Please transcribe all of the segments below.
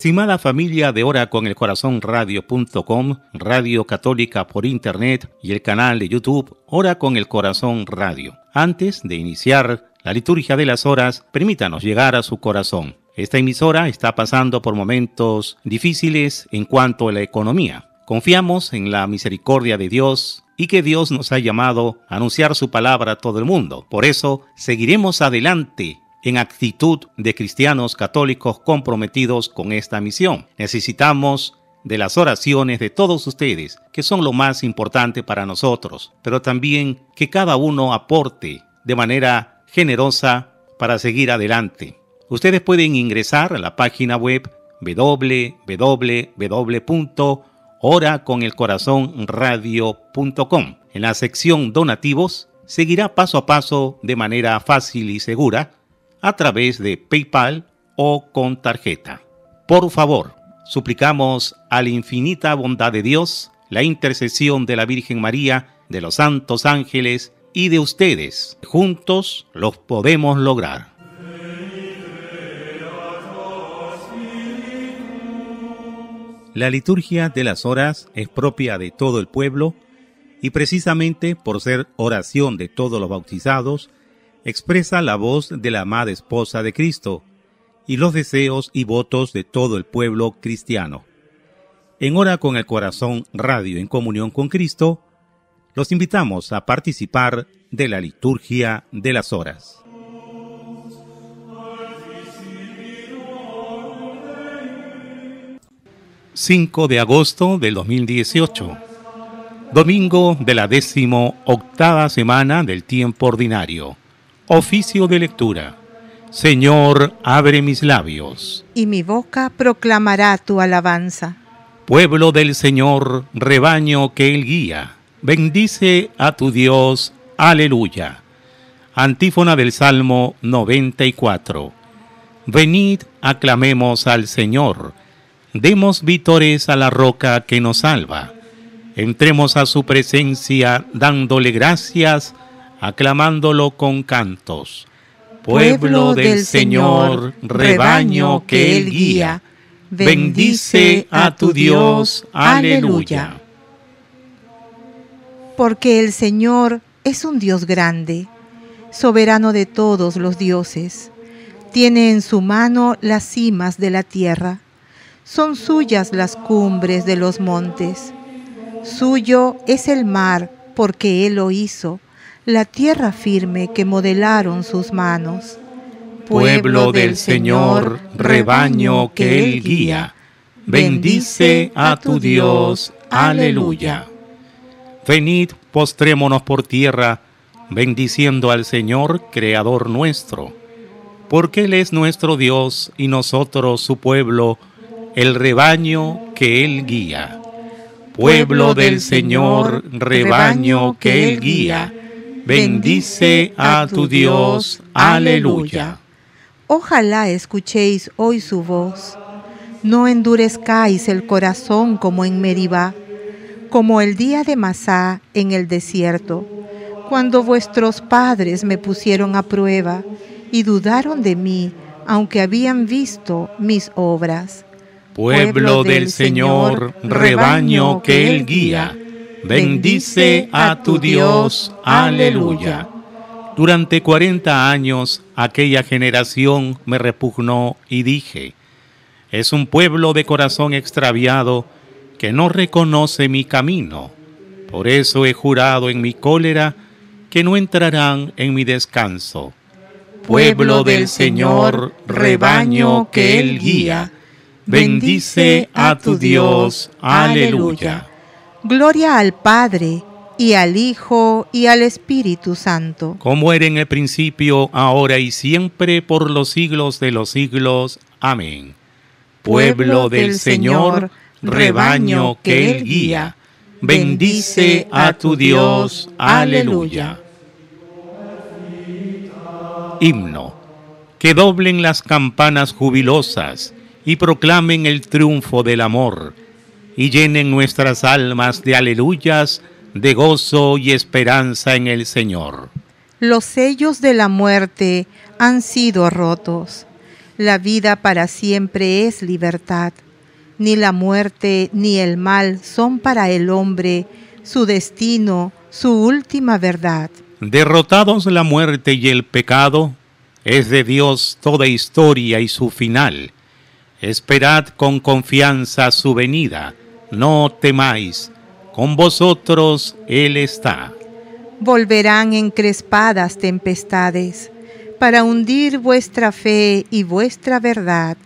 Estimada familia de Hora con el Corazón Radio.com, Radio Católica por Internet y el canal de YouTube Hora con el Corazón Radio. Antes de iniciar la liturgia de las horas, permítanos llegar a su corazón. Esta emisora está pasando por momentos difíciles en cuanto a la economía. Confiamos en la misericordia de Dios y que Dios nos ha llamado a anunciar su palabra a todo el mundo. Por eso, seguiremos adelante en actitud de cristianos católicos comprometidos con esta misión. Necesitamos de las oraciones de todos ustedes, que son lo más importante para nosotros, pero también que cada uno aporte de manera generosa para seguir adelante. Ustedes pueden ingresar a la página web www.oraconelcorazonradio.com. En la sección donativos seguirá paso a paso de manera fácil y segura a través de PayPal o con tarjeta. Por favor, suplicamos a la infinita bondad de Dios la intercesión de la Virgen María, de los santos ángeles y de ustedes. Juntos los podemos lograr. La liturgia de las horas es propia de todo el pueblo y precisamente por ser oración de todos los bautizados, expresa la voz de la amada esposa de Cristo y los deseos y votos de todo el pueblo cristiano. En Hora con el Corazón Radio en Comunión con Cristo, los invitamos a participar de la liturgia de las horas. ...5 de agosto del 2018... ...domingo de la décimo octava semana del tiempo ordinario... Oficio de lectura. Señor, abre mis labios. Y mi boca proclamará tu alabanza. Pueblo del Señor, rebaño que Él guía. Bendice a tu Dios. Aleluya. Antífona del Salmo 94. Venid, aclamemos al Señor. Demos vítores a la roca que nos salva. Entremos a su presencia dándole gracias aclamándolo con cantos. Pueblo del Señor, rebaño que Él guía, bendice a tu Dios. Aleluya. Porque el Señor es un Dios grande, soberano de todos los dioses. Tiene en su mano las cimas de la tierra. Son suyas las cumbres de los montes. Suyo es el mar, porque Él lo hizo la tierra firme que modelaron sus manos. Pueblo del Señor, rebaño que Él guía, bendice a tu Dios. Aleluya. Venid, postrémonos por tierra, bendiciendo al Señor, Creador nuestro, porque Él es nuestro Dios y nosotros su pueblo, el rebaño que Él guía. Pueblo del Señor, rebaño que Él guía Bendice a tu Dios. Aleluya. Ojalá escuchéis hoy su voz. No endurezcáis el corazón como en Meribá, como el día de Masá en el desierto, cuando vuestros padres me pusieron a prueba y dudaron de mí, aunque habían visto mis obras. Pueblo, del Señor, rebaño que Él guía bendice a tu Dios. Aleluya. Durante cuarenta años aquella generación me repugnó y dije, es un pueblo de corazón extraviado que no reconoce mi camino. Por eso he jurado en mi cólera que no entrarán en mi descanso. Pueblo del Señor, rebaño que Él guía, bendice a tu Dios. Aleluya. Gloria al Padre, y al Hijo, y al Espíritu Santo. Como era en el principio, ahora y siempre, por los siglos de los siglos. Amén. Pueblo, del Señor, rebaño que Él guía, bendice a tu Dios. Aleluya. Himno. Que doblen las campanas jubilosas y proclamen el triunfo del amor y llenen nuestras almas de aleluyas, de gozo y esperanza en el Señor. Los sellos de la muerte han sido rotos. La vida para siempre es libertad. Ni la muerte ni el mal son para el hombre su destino, su última verdad. Derrotados la muerte y el pecado, es de Dios toda historia y su final Esperad con confianza su venida, no temáis, con vosotros Él está. Volverán encrespadas tempestades para hundir vuestra fe y vuestra verdad.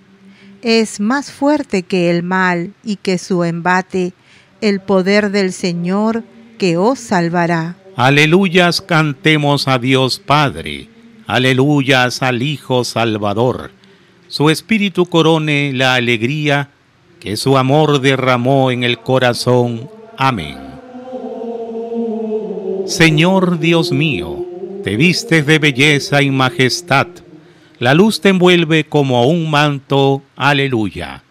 Es más fuerte que el mal y que su embate, el poder del Señor que os salvará. Aleluyas cantemos a Dios Padre, aleluyas al Hijo Salvador su espíritu corone la alegría que su amor derramó en el corazón. Amén. Señor Dios mío, te vistes de belleza y majestad, la luz te envuelve como un manto. Aleluya.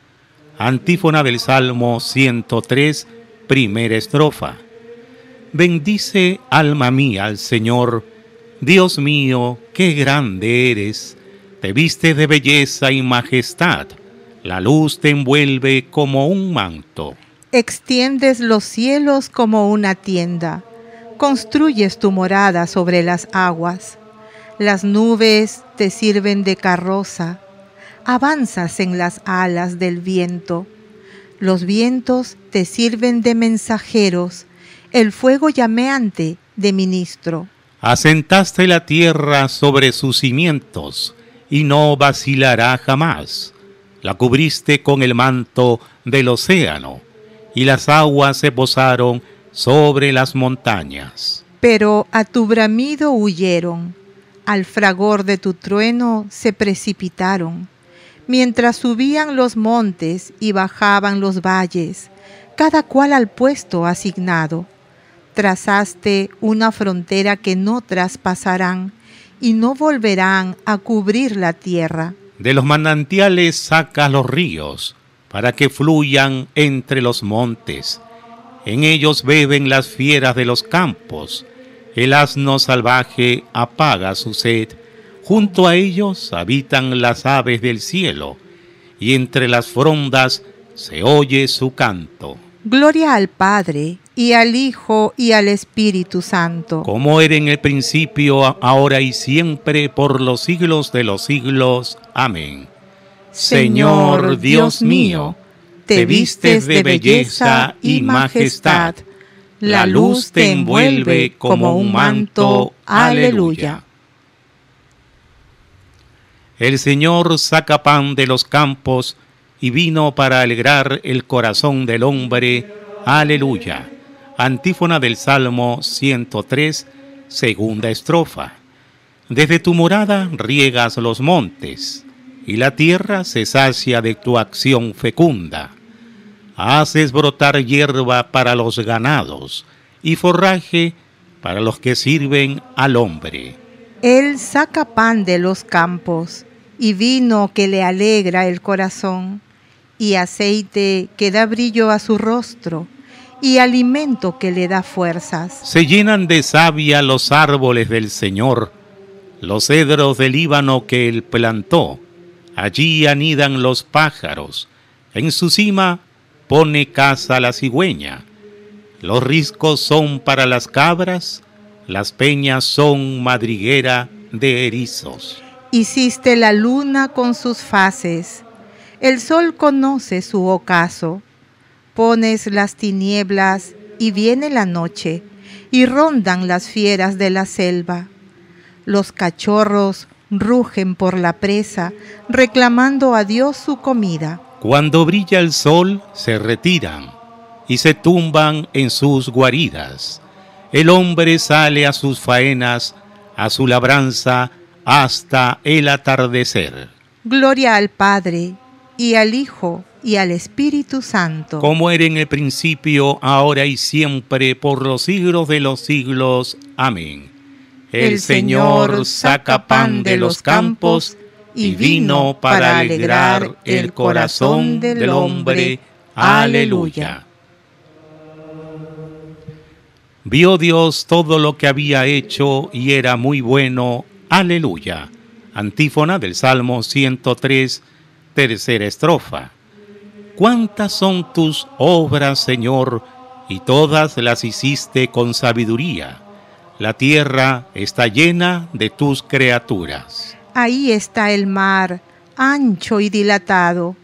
Antífona del Salmo 103, primera estrofa. Bendice alma mía al Señor, Dios mío, qué grande eres te viste de belleza y majestad, la luz te envuelve como un manto. Extiendes los cielos como una tienda, construyes tu morada sobre las aguas, las nubes te sirven de carroza, avanzas en las alas del viento, los vientos te sirven de mensajeros, el fuego llameante de ministro. Asentaste la tierra sobre sus cimientos, y no vacilará jamás. La cubriste con el manto del océano, y las aguas se posaron sobre las montañas. Pero a tu bramido huyeron, al fragor de tu trueno se precipitaron. Mientras subían los montes y bajaban los valles, cada cual al puesto asignado, trazaste una frontera que no traspasarán y no volverán a cubrir la tierra. De los manantiales sacas los ríos, para que fluyan entre los montes. En ellos beben las fieras de los campos. El asno salvaje apaga su sed. Junto a ellos habitan las aves del cielo, y entre las frondas se oye su canto. Gloria al Padre y al Hijo y al Espíritu Santo. Como era en el principio, ahora y siempre, por los siglos de los siglos. Amén. Señor Dios mío, te vistes de belleza y majestad. La luz te envuelve como un manto. Aleluya. El Señor saca pan de los campos y vino para alegrar el corazón del hombre. Aleluya. Antífona del Salmo 103, segunda estrofa. Desde tu morada riegas los montes, y la tierra se sacia de tu acción fecunda. Haces brotar hierba para los ganados, y forraje para los que sirven al hombre. Él saca pan de los campos, y vino que le alegra el corazón, y aceite que da brillo a su rostro y alimento que le da fuerzas. Se llenan de savia los árboles del Señor, los cedros del Líbano que él plantó. Allí anidan los pájaros. En su cima pone casa la cigüeña. Los riscos son para las cabras, las peñas son madriguera de erizos. Hiciste la luna con sus fases, el sol conoce su ocaso. Pones las tinieblas y viene la noche, y rondan las fieras de la selva. Los cachorros rugen por la presa, reclamando a Dios su comida. Cuando brilla el sol, se retiran y se tumban en sus guaridas. El hombre sale a sus faenas, a su labranza, hasta el atardecer. Gloria al Padre y al Hijo y al Espíritu Santo. Como era en el principio, ahora y siempre, por los siglos de los siglos. Amén. El, Señor saca pan de los campos y vino para alegrar el corazón del hombre. Aleluya. Vio Dios todo lo que había hecho y era muy bueno. Aleluya. Antífona del Salmo 103, tercera estrofa cuántas son tus obras, Señor, y todas las hiciste con sabiduría. La tierra está llena de tus criaturas. Ahí está el mar, ancho y dilatado.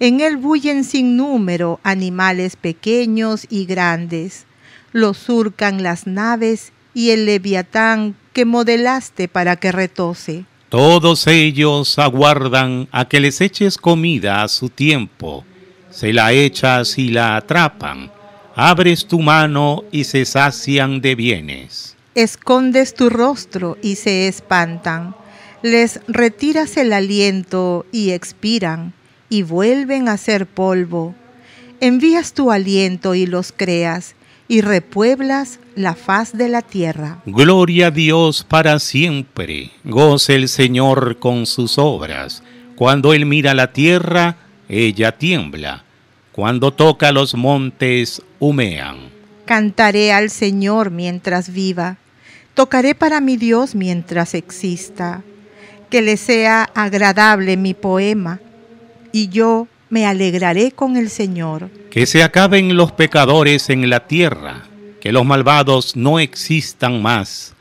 En él bullen sin número animales pequeños y grandes. Lo surcan las naves y el leviatán que modelaste para que retose. Todos ellos aguardan a que les eches comida a su tiempo se la echas y la atrapan, abres tu mano y se sacian de bienes. Escondes tu rostro y se espantan, les retiras el aliento y expiran, y vuelven a ser polvo. Envías tu aliento y los creas, y repueblas la faz de la tierra. Gloria a Dios para siempre. Goce el Señor con sus obras. Cuando Él mira la tierra, ella tiembla, cuando toca los montes humean. Cantaré al Señor mientras viva, tocaré para mi Dios mientras exista, que le sea agradable mi poema, y yo me alegraré con el Señor. Que se acaben los pecadores en la tierra, que los malvados no existan más.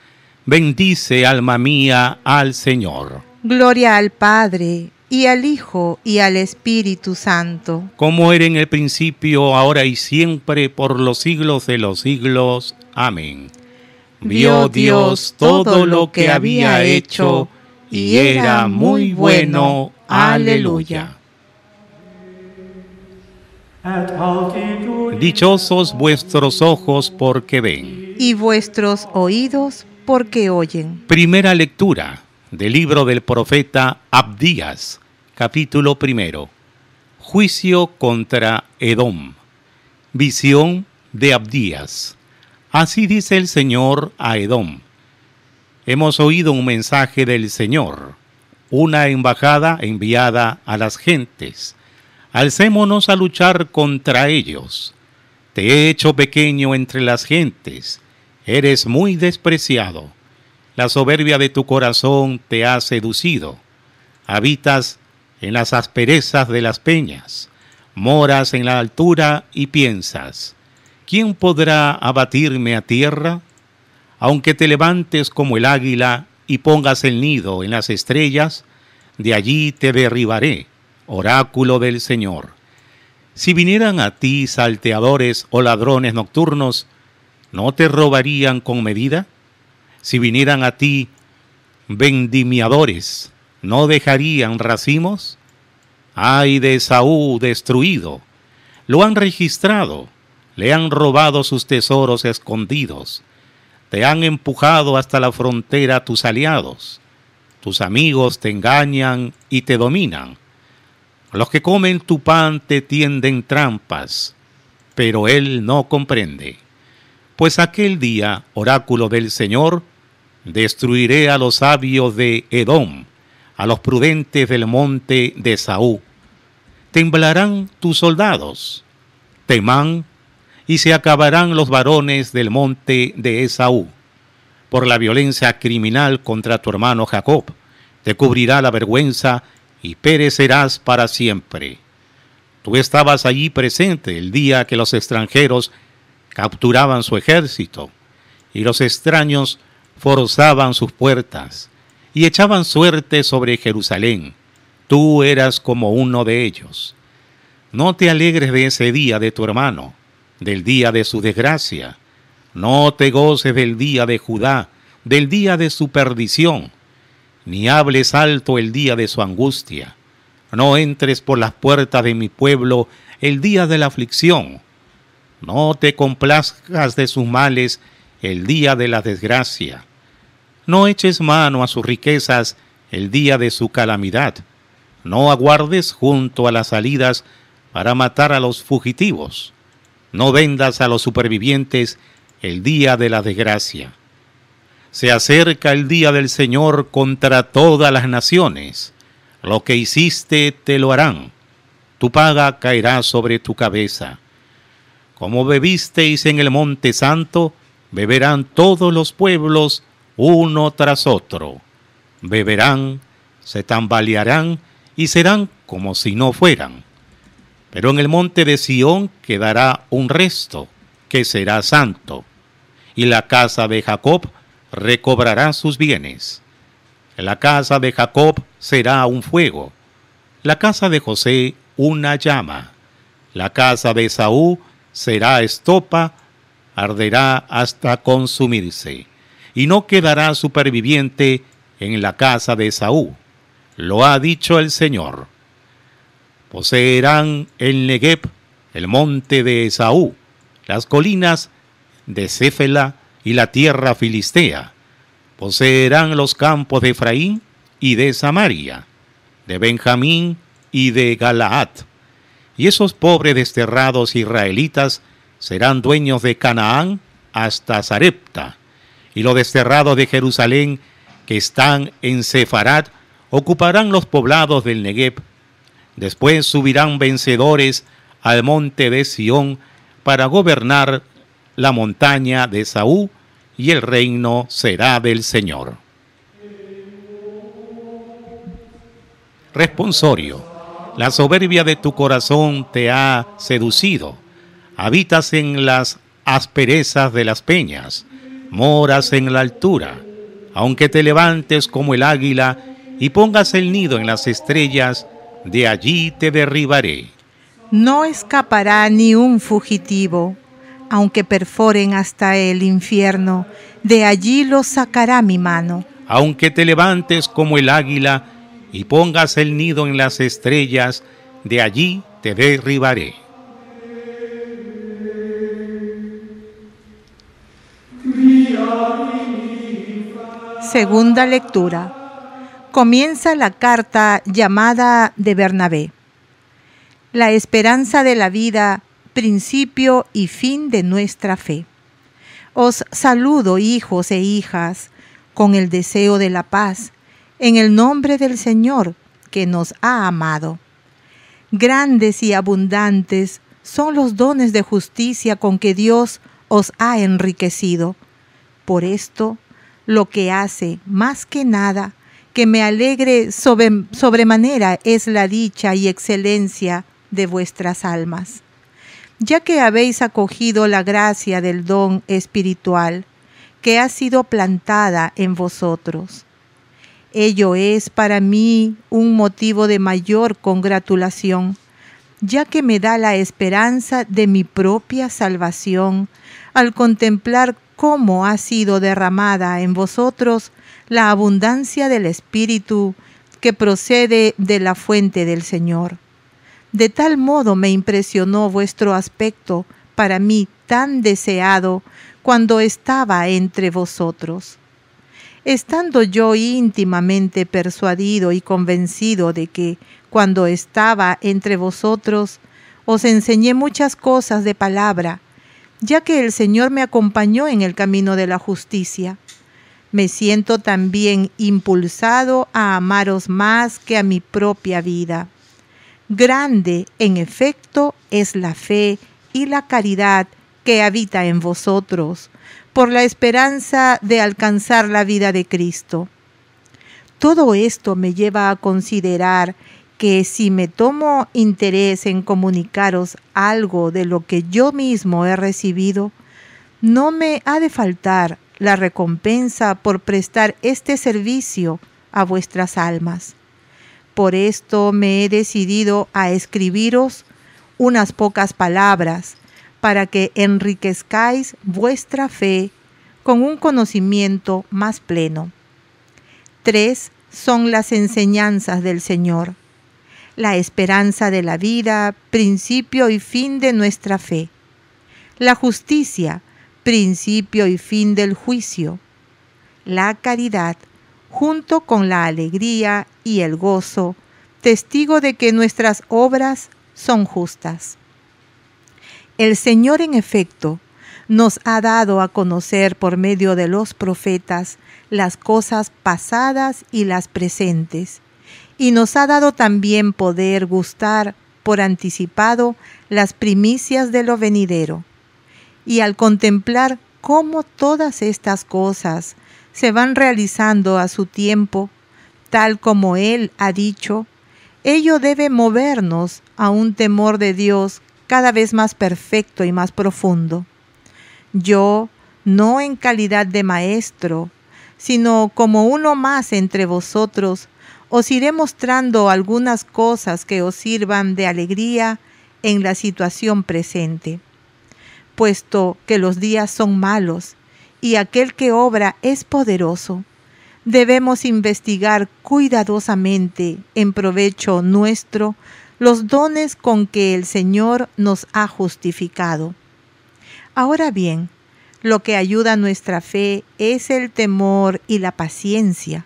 Bendice, alma mía, al Señor. Gloria al Padre y al Hijo y al Espíritu Santo. Como era en el principio, ahora y siempre, por los siglos de los siglos. Amén. Vio Dios todo lo que había hecho y era muy bueno. Aleluya. Dichosos vuestros ojos porque ven. Y vuestros oídos porque oyen. Primera lectura del libro del profeta Abdías, capítulo primero. Juicio contra Edom. Visión de Abdías. Así dice el Señor a Edom. Hemos oído un mensaje del Señor, una embajada enviada a las gentes. Alcémonos a luchar contra ellos. Te he hecho pequeño entre las gentes, eres muy despreciado la soberbia de tu corazón te ha seducido. Habitas en las asperezas de las peñas, moras en la altura y piensas, ¿quién podrá abatirme a tierra? Aunque te levantes como el águila y pongas el nido en las estrellas, de allí te derribaré, oráculo del Señor. Si vinieran a ti salteadores o ladrones nocturnos, ¿no te robarían con medida? si vinieran a ti vendimiadores, ¿no dejarían racimos? Ay de Saúl, destruido, lo han registrado, le han robado sus tesoros escondidos, te han empujado hasta la frontera tus aliados, tus amigos te engañan y te dominan. Los que comen tu pan te tienden trampas, pero él no comprende. Pues aquel día, oráculo del Señor, destruiré a los sabios de Edom, a los prudentes del monte de Saúl. Temblarán tus soldados, temán, y se acabarán los varones del monte de Esaú. Por la violencia criminal contra tu hermano Jacob, te cubrirá la vergüenza y perecerás para siempre. Tú estabas allí presente el día que los extranjeros capturaban su ejército, y los extraños forzaban sus puertas, y echaban suerte sobre Jerusalén. Tú eras como uno de ellos. No te alegres de ese día de tu hermano, del día de su desgracia. No te goces del día de Judá, del día de su perdición. Ni hables alto el día de su angustia. No entres por las puertas de mi pueblo el día de la aflicción no te complazcas de sus males el día de la desgracia. No eches mano a sus riquezas el día de su calamidad. No aguardes junto a las salidas para matar a los fugitivos. No vendas a los supervivientes el día de la desgracia. Se acerca el día del Señor contra todas las naciones. Lo que hiciste te lo harán. Tu paga caerá sobre tu cabeza como bebisteis en el monte santo, beberán todos los pueblos uno tras otro. Beberán, se tambalearán y serán como si no fueran. Pero en el monte de Sión quedará un resto, que será santo, y la casa de Jacob recobrará sus bienes. La casa de Jacob será un fuego, la casa de José una llama, la casa de Saúl será estopa, arderá hasta consumirse, y no quedará superviviente en la casa de Esaú. Lo ha dicho el Señor. Poseerán el Negev, el monte de Esaú, las colinas de Céfela y la tierra filistea. Poseerán los campos de Efraín y de Samaria, de Benjamín y de Galaad y esos pobres desterrados israelitas serán dueños de Canaán hasta Zarepta, y los desterrados de Jerusalén que están en Sefarat ocuparán los poblados del Negev. Después subirán vencedores al monte de Sión para gobernar la montaña de Saúl, y el reino será del Señor. Responsorio la soberbia de tu corazón te ha seducido. Habitas en las asperezas de las peñas, moras en la altura. Aunque te levantes como el águila y pongas el nido en las estrellas, de allí te derribaré. No escapará ni un fugitivo, aunque perforen hasta el infierno, de allí lo sacará mi mano. Aunque te levantes como el águila y pongas el nido en las estrellas, de allí te derribaré. Segunda lectura. Comienza la carta llamada de Bernabé. La esperanza de la vida, principio y fin de nuestra fe. Os saludo, hijos e hijas, con el deseo de la paz en el nombre del Señor que nos ha amado. Grandes y abundantes son los dones de justicia con que Dios os ha enriquecido. Por esto, lo que hace más que nada que me alegre sobremanera es la dicha y excelencia de vuestras almas, ya que habéis acogido la gracia del don espiritual que ha sido plantada en vosotros Ello es para mí un motivo de mayor congratulación, ya que me da la esperanza de mi propia salvación al contemplar cómo ha sido derramada en vosotros la abundancia del Espíritu que procede de la fuente del Señor. De tal modo me impresionó vuestro aspecto, para mí tan deseado, cuando estaba entre vosotros estando yo íntimamente persuadido y convencido de que, cuando estaba entre vosotros, os enseñé muchas cosas de palabra, ya que el Señor me acompañó en el camino de la justicia. Me siento también impulsado a amaros más que a mi propia vida. Grande, en efecto, es la fe y la caridad que habita en vosotros por la esperanza de alcanzar la vida de Cristo. Todo esto me lleva a considerar que si me tomo interés en comunicaros algo de lo que yo mismo he recibido, no me ha de faltar la recompensa por prestar este servicio a vuestras almas. Por esto me he decidido a escribiros unas pocas palabras para que enriquezcáis vuestra fe con un conocimiento más pleno. Tres son las enseñanzas del Señor, la esperanza de la vida, principio y fin de nuestra fe, la justicia, principio y fin del juicio, la caridad, junto con la alegría y el gozo, testigo de que nuestras obras son justas. El Señor, en efecto, nos ha dado a conocer por medio de los profetas las cosas pasadas y las presentes, y nos ha dado también poder gustar por anticipado las primicias de lo venidero. Y al contemplar cómo todas estas cosas se van realizando a su tiempo, tal como Él ha dicho, ello debe movernos a un temor de Dios cada vez más perfecto y más profundo. Yo, no en calidad de maestro, sino como uno más entre vosotros, os iré mostrando algunas cosas que os sirvan de alegría en la situación presente, puesto que los días son malos y aquel que obra es poderoso. Debemos investigar cuidadosamente en provecho nuestro los dones con que el Señor nos ha justificado. Ahora bien, lo que ayuda a nuestra fe es el temor y la paciencia,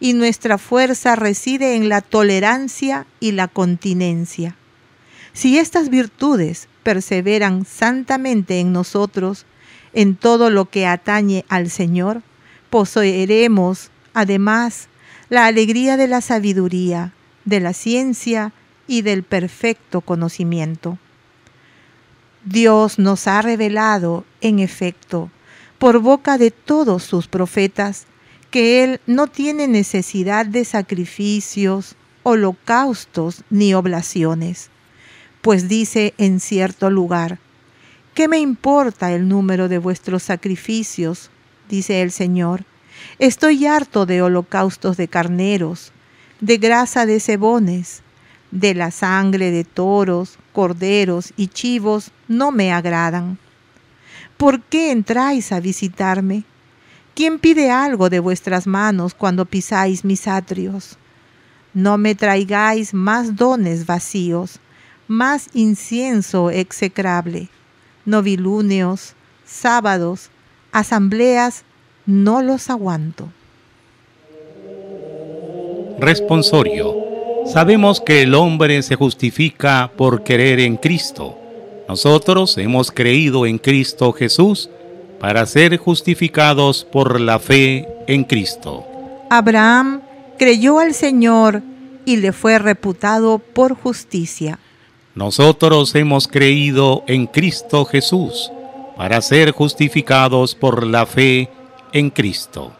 y nuestra fuerza reside en la tolerancia y la continencia. Si estas virtudes perseveran santamente en nosotros, en todo lo que atañe al Señor, poseeremos, además, la alegría de la sabiduría, de la ciencia y del perfecto conocimiento. Dios nos ha revelado, en efecto, por boca de todos sus profetas, que Él no tiene necesidad de sacrificios, holocaustos ni oblaciones, pues dice en cierto lugar, ¿qué me importa el número de vuestros sacrificios? dice el Señor. Estoy harto de holocaustos de carneros, de grasa de cebones de la sangre de toros, corderos y chivos no me agradan. ¿Por qué entráis a visitarme? ¿Quién pide algo de vuestras manos cuando pisáis mis atrios? No me traigáis más dones vacíos, más incienso execrable, novilúneos, sábados, asambleas, no los aguanto. Responsorio Sabemos que el hombre se justifica por querer en Cristo. Nosotros hemos creído en Cristo Jesús para ser justificados por la fe en Cristo. Abraham creyó al Señor y le fue reputado por justicia. Nosotros hemos creído en Cristo Jesús para ser justificados por la fe en Cristo.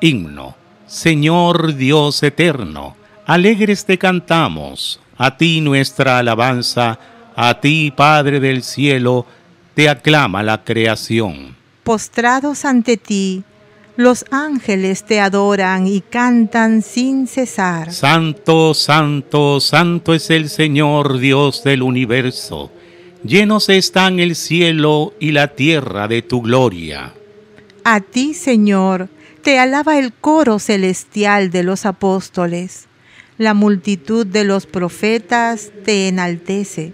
Himno, Señor Dios eterno alegres te cantamos, a ti nuestra alabanza, a ti Padre del cielo, te aclama la creación. Postrados ante ti, los ángeles te adoran y cantan sin cesar. Santo, santo, santo es el Señor Dios del universo. Llenos están el cielo y la tierra de tu gloria. A ti, Señor, te alaba el coro celestial de los apóstoles. La multitud de los profetas te enaltece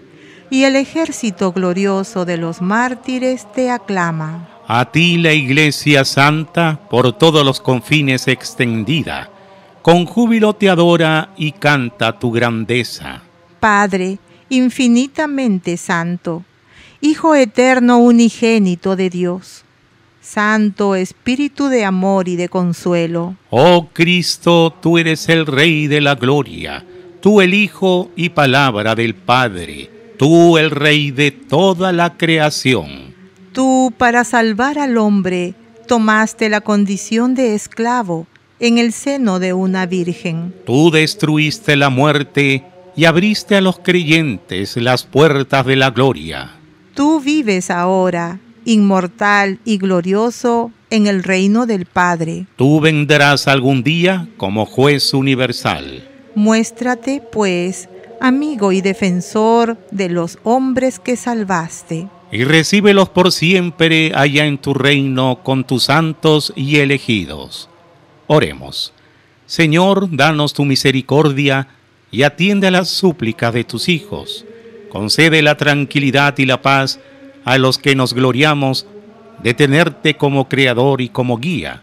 y el ejército glorioso de los mártires te aclama. A ti la Iglesia Santa, por todos los confines extendida, con júbilo te adora y canta tu grandeza. Padre, infinitamente santo, Hijo eterno unigénito de Dios Santo Espíritu de amor y de consuelo. Oh Cristo, tú eres el Rey de la Gloria, tú el Hijo y Palabra del Padre, tú el Rey de toda la creación. Tú, para salvar al hombre, tomaste la condición de esclavo en el seno de una virgen. Tú destruiste la muerte y abriste a los creyentes las puertas de la gloria. Tú vives ahora inmortal y glorioso en el reino del Padre. Tú vendrás algún día como juez universal. Muéstrate, pues, amigo y defensor de los hombres que salvaste. Y recíbelos por siempre allá en tu reino con tus santos y elegidos. Oremos. Señor, danos tu misericordia y atiende a las súplicas de tus hijos. Concede la tranquilidad y la paz a los que nos gloriamos de tenerte como creador y como guía,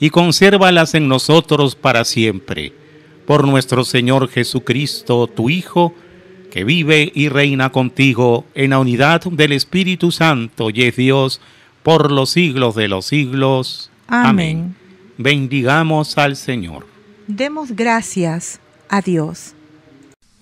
y consérvalas en nosotros para siempre. Por nuestro Señor Jesucristo, tu Hijo, que vive y reina contigo en la unidad del Espíritu Santo y es Dios por los siglos de los siglos. Amén. Amén. Bendigamos al Señor. Demos gracias a Dios.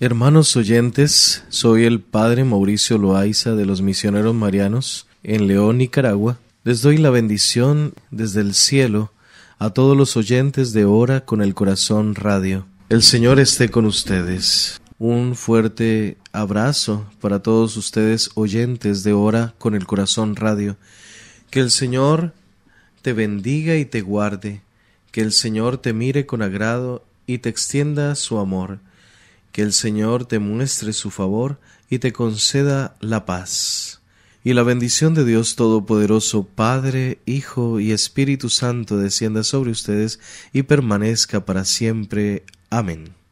Hermanos oyentes, soy el Padre Mauricio Loaiza de los Misioneros Marianos en León, Nicaragua. Les doy la bendición desde el cielo a todos los oyentes de Hora con el Corazón Radio. El Señor esté con ustedes. Un fuerte abrazo para todos ustedes oyentes de Hora con el Corazón Radio. Que el Señor te bendiga y te guarde. Que el Señor te mire con agrado y te extienda su amor que el Señor te muestre su favor y te conceda la paz. Y la bendición de Dios Todopoderoso, Padre, Hijo y Espíritu Santo descienda sobre ustedes y permanezca para siempre. Amén.